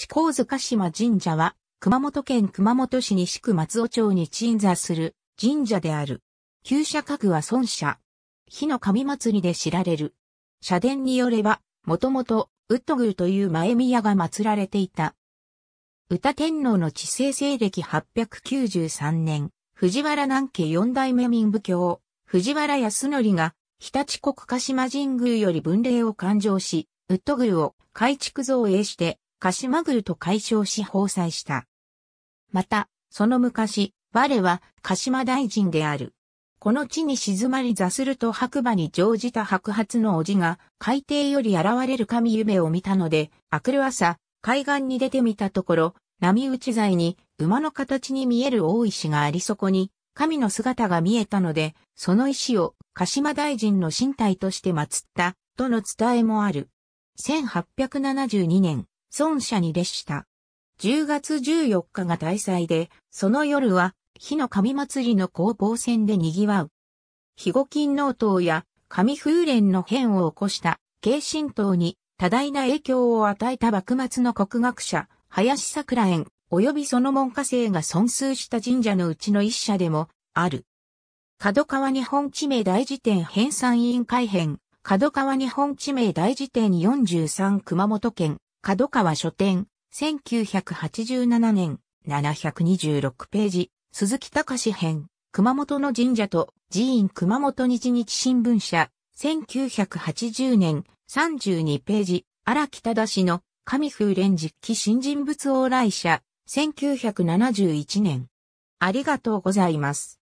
地高塚鹿島神社は、熊本県熊本市西区松尾町に鎮座する神社である。旧社格は孫社。火の神祭りで知られる。社殿によれば、もともと、ウッドグルという前宮が祀られていた。歌天皇の治世西暦893年、藤原南家四代目民部教、藤原康則が、日立国鹿島神宮より分霊を勘定し、ウッドグルを改築造営して、鹿島ルと解消し放災した。また、その昔、我は鹿島大臣である。この地に静まり座すると白馬に乗じた白髪のおじが海底より現れる神夢を見たので、明くる朝、海岸に出てみたところ、波打ち材に馬の形に見える大石がありそこに神の姿が見えたので、その石を鹿島大臣の身体として祀った、との伝えもある。1872年、孫社に列した。10月14日が大祭で、その夜は、火の神祭りの攻防戦で賑わう。肥後金納刀や神風連の変を起こした慶神刀に多大な影響を与えた幕末の国学者、林桜園、及びその門下生が尊数した神社のうちの一社でも、ある。角川日本地名大辞典編纂委員会編、角川日本地名大辞典43熊本県、角川書店、1987年、726ページ、鈴木隆編、熊本の神社と寺院熊本日日新聞社、1980年、32ページ、荒木忠の神風連実記新人物往来者、1971年。ありがとうございます。